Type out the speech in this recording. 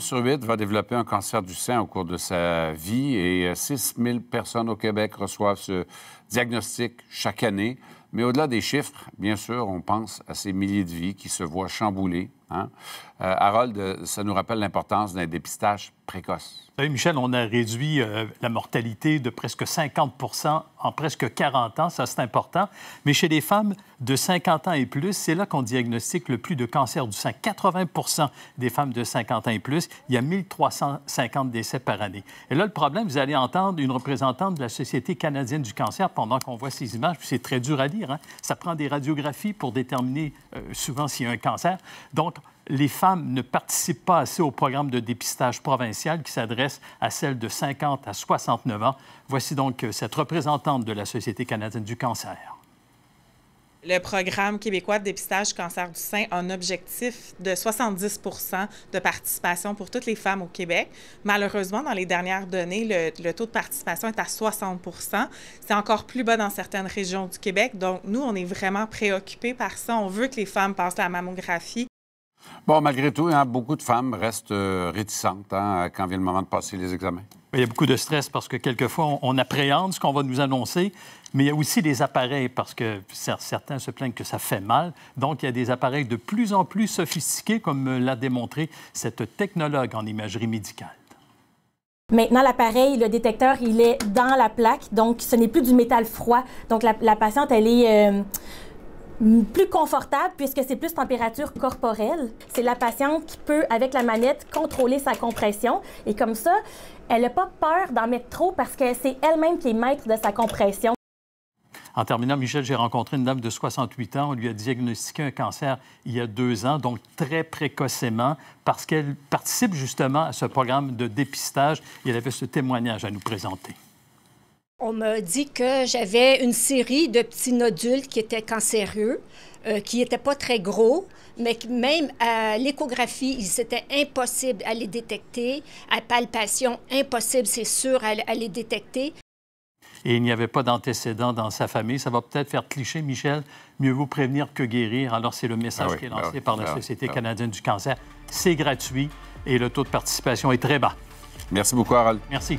sur 8 va développer un cancer du sein au cours de sa vie et 6 euh, 000 personnes au Québec reçoivent ce diagnostic chaque année. Mais au-delà des chiffres, bien sûr, on pense à ces milliers de vies qui se voient chamboulées. Hein. Euh, Harold, euh, ça nous rappelle l'importance d'un dépistage précoce. Michel, on a réduit euh, la mortalité de presque 50 en presque 40 ans. Ça, c'est important. Mais chez les femmes de 50 ans et plus, c'est là qu'on diagnostique le plus de cancer du sein. 80 des femmes de 50 ans et plus, il y a 1350 décès par année. Et là, le problème, vous allez entendre une représentante de la Société canadienne du cancer pendant qu'on voit ces images, c'est très dur à lire. Hein, ça prend des radiographies pour déterminer euh, souvent s'il y a un cancer. Donc, les femmes ne participent pas assez au programme de dépistage provincial qui s'adresse à celles de 50 à 69 ans. Voici donc euh, cette représentante de la Société canadienne du cancer le programme québécois de dépistage du cancer du sein a un objectif de 70 de participation pour toutes les femmes au Québec. Malheureusement, dans les dernières données, le, taux de participation est à 60 C'est encore plus bas dans certaines régions du Québec. Donc, nous, on est vraiment préoccupés par ça. On veut que les femmes passent la mammographie. Bon, malgré tout, hein, beaucoup de femmes restent euh, réticentes hein, quand vient le moment de passer les examens il y a beaucoup de stress parce que quelquefois, on, appréhende ce qu'on va nous annoncer, mais il y a aussi des appareils parce que certains se plaignent que ça fait mal. Donc, il y a des appareils de plus en plus sophistiqués, comme l'a démontré cette technologue en imagerie médicale. Maintenant, l'appareil, le détecteur, il est dans la plaque, donc ce n'est plus du métal froid. Donc, la, patiente, elle est... Euh, plus confortable puisque c'est plus température corporelle. C'est la patiente qui peut, avec la manette, contrôler sa compression. Et comme ça, elle n'a pas peur d'en mettre trop parce que c'est elle-même qui est maître de sa compression. En terminant, Michel, j'ai rencontré une dame de 68 ans. On lui a diagnostiqué un cancer il y a deux ans, donc très précocement, parce qu'elle participe justement à ce programme de dépistage. Et elle avait ce témoignage à nous présenter on m'a dit que j'avais une série de petits nodules qui étaient cancéreux, euh, qui n'étaient pas très gros, mais même à l'échographie, c'était impossible à les détecter. À palpation, impossible, c'est sûr, à, les détecter. Et il n'y avait pas d'antécédents dans sa famille. Ça va peut-être faire cliché, Michel. Mieux vaut prévenir que guérir. Alors, c'est le message ah qui est lancé ah par la ah Société canadienne du cancer. C'est gratuit et le taux de participation est très bas. Merci beaucoup, Harold. Merci.